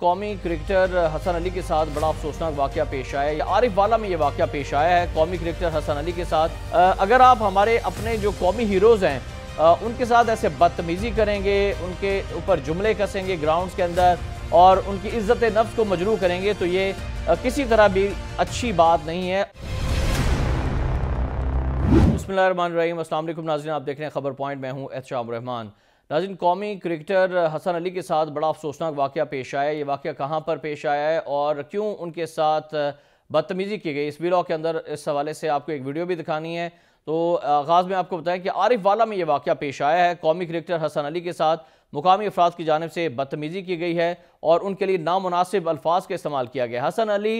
कौमी क्रिकेटर हसन अली के साथ बड़ा अफसोसनाक वाक्य पेश आया आरिफ वाला में ये वाक्य पेश आया है कौमी क्रिकेटर हसन अली के साथ अगर आप हमारे अपने जो कौमी हीरोज़ हैं उनके साथ ऐसे बदतमीज़ी करेंगे उनके ऊपर जुमले कसेंगे ग्राउंड्स के अंदर और उनकी इज्जत नफ्स को मजरू करेंगे तो ये किसी तरह भी अच्छी बात नहीं है बसमिल नाजीन आप देख रहे हैं खबर पॉइंट में हूँ एच रहमान नाजिन कौमी क्रिकेटर हसन अली के साथ बड़ा अफसोसनाक वाक़ पेश आया ये वाक़ कहाँ पर पेश आया है और क्यों उनके साथ बदतमीज़ी की गई इस वीलॉ के अंदर इस हवाले से आपको एक वीडियो भी दिखानी है तो आगाज़ में आपको बताएं कि आरिफ वाला में ये वाक़ पेश आया है कौमी क्रिकेटर हसन अली के साथ मुकामी अफराद की जानब से बदतमीज़ी की गई है और उनके लिए नामनासिब अल्फाज का इस्तेमाल किया गया Hasan Ali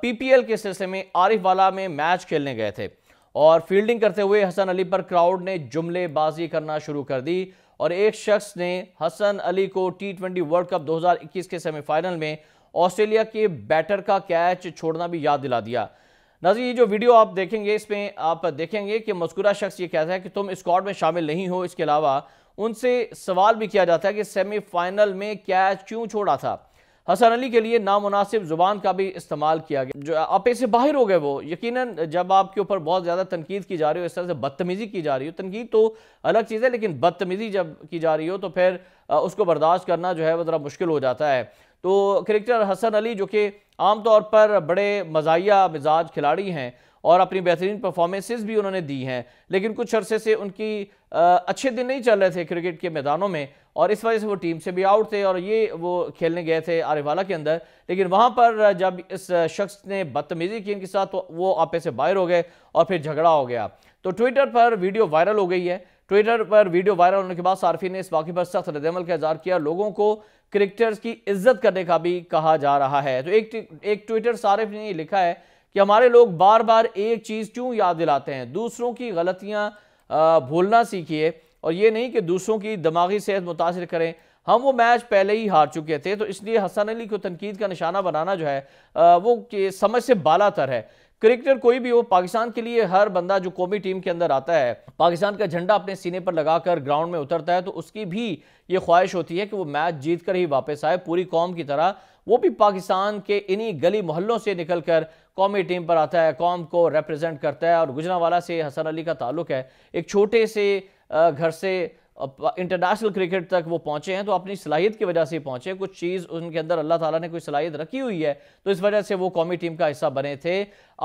P P L के सिलसिले में आरिफ वाला में मैच खेलने गए थे और फील्डिंग करते हुए हसन अली पर क्राउड ने जुमलेबाजी करना शुरू कर दी और एक शख्स ने हसन अली को टी ट्वेंटी वर्ल्ड कप 2021 के सेमीफाइनल में ऑस्ट्रेलिया के बैटर का कैच छोड़ना भी याद दिला दिया नजर ये जो वीडियो आप देखेंगे इसमें आप देखेंगे कि मस्कुरा शख्स ये कहता है कि तुम स्कॉट में शामिल नहीं हो इसके अलावा उनसे सवाल भी किया जाता है कि सेमीफाइनल में कैच क्यों छोड़ा था हसन अली के लिए नामनासिब ज़ुबान का भी इस्तेमाल किया गया जो आप ऐसे बाहर हो गए वो यकीन जब आपके ऊपर बहुत ज़्यादा तनकीद की जा रही हो इस तरह से बदतमीज़ी की जा रही हो तनकीद तो अलग चीज़ है लेकिन बदतमीज़ी जब की जा रही हो तो फिर उसको बर्दाश्त करना जो है वह ज़रा मुश्किल हो जाता है तो क्रिकेटर हसन अली जो कि आमतौर पर बड़े मजाया मिजाज खिलाड़ी हैं और अपनी बेहतरीन परफॉर्मेंसेस भी उन्होंने दी हैं लेकिन कुछ अरसे से उनकी अच्छे दिन नहीं चल रहे थे क्रिकेट के मैदानों में और इस वजह से वो टीम से भी आउट थे और ये वो खेलने गए थे आरेवाला के अंदर लेकिन वहाँ पर जब इस शख्स ने बदतमीज़ी की इनके साथ तो वो आपे से बाहर हो गए और फिर झगड़ा हो गया तो ट्विटर पर वीडियो वायरल हो गई है ट्विटर पर वीडियो वायरल होने के बाद सार्फी ने इस वाक़े पर सख्त रदमल का इजहार किया लोगों को क्रिकेटर्स की इज्जत करने का भी कहा जा रहा है तो एक एक ट्विटर सार्फ ने लिखा है कि हमारे लोग बार बार एक चीज़ क्यों याद दिलाते हैं दूसरों की गलतियाँ भूलना सीखिए और ये नहीं कि दूसरों की दिमागी सेहत मुतासर करें हम वो मैच पहले ही हार चुके थे तो इसलिए हसन अली को तनकीद का निशाना बनाना जो है वो समझ से बाला है क्रिकेटर कोई भी हो पाकिस्तान के लिए हर बंदा जो कौमी टीम के अंदर आता है पाकिस्तान का झंडा अपने सीने पर लगाकर ग्राउंड में उतरता है तो उसकी भी ये ख्वाहिश होती है कि वो मैच जीत कर ही वापस आए पूरी कौम की तरह वो भी पाकिस्तान के इन्हीं गली मोहल्लों से निकल कर कौमी टीम पर आता है कौम को रिप्रेजेंट करता है और गुजरावाला से हसन अली का ताल्लुक है एक छोटे से घर से इंटरनेशनल क्रिकेट तक वो पहुंचे हैं तो अपनी सलाहियत की वजह से पहुंचे कुछ चीज़ उनके अंदर अल्लाह ताला ने कोई सलाहियत रखी हुई है तो इस वजह से वो कौमी टीम का हिस्सा बने थे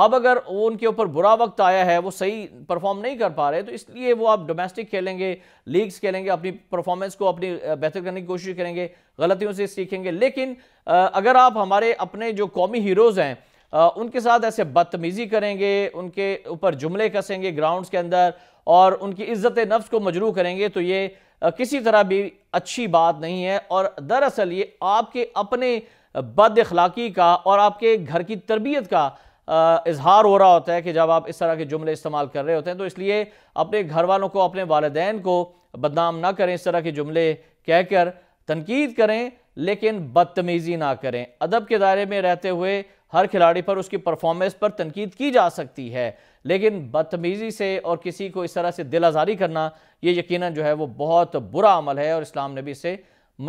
अब अगर वो उनके ऊपर बुरा वक्त आया है वो सही परफॉर्म नहीं कर पा रहे तो इसलिए वो आप डोमेस्टिक खेलेंगे लीग्स खेलेंगे अपनी परफॉर्मेंस को अपनी बेहतर करने की कोशिश करेंगे गलतियों से सीखेंगे लेकिन अगर आप हमारे अपने जो कौमी हीरोज़ हैं उनके साथ ऐसे बदतमीज़ी करेंगे उनके ऊपर जुमले कसेंगे ग्राउंड्स के अंदर और उनकी इज़्ज़त नफ्स को मजरू करेंगे तो ये किसी तरह भी अच्छी बात नहीं है और दरअसल ये आपके अपने बद अखलाक़ी का और आपके घर की तरबियत का इजहार हो रहा होता है कि जब आप इस तरह के जुमले इस्तेमाल कर रहे होते हैं तो इसलिए अपने घर वालों को अपने वालदेन को बदनाम ना करें इस तरह के जुमले कहकर तनकीद करें लेकिन बदतमीज़ी ना करें अदब के दायरे में रहते हुए हर खिलाड़ी पर उसकी परफॉर्मेंस पर तनकीद की जा सकती है लेकिन बदतमीज़ी से और किसी को इस तरह से दिल आज़ारी करना ये यकीन जो है वो बहुत बुरा अमल है और इस्लाम ने भी इसे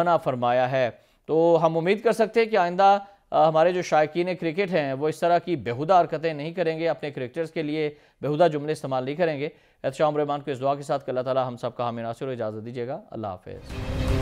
मना फरमाया है तो हम उम्मीद कर सकते हैं कि आइंदा हमारे जो शायकीन क्रिकेट हैं वो इस तरह की बेहुदा हरकतें नहीं करेंगे अपने क्रिकेटर्स के लिए बेहुदा जुमले इस्तेमाल नहीं करेंगे एहतशाम रहमान को इस दुआ के साथ अल्लाह ताला हम सबका हमें नासिर इजाज़त दीजिएगा अल्लाह हाफिज़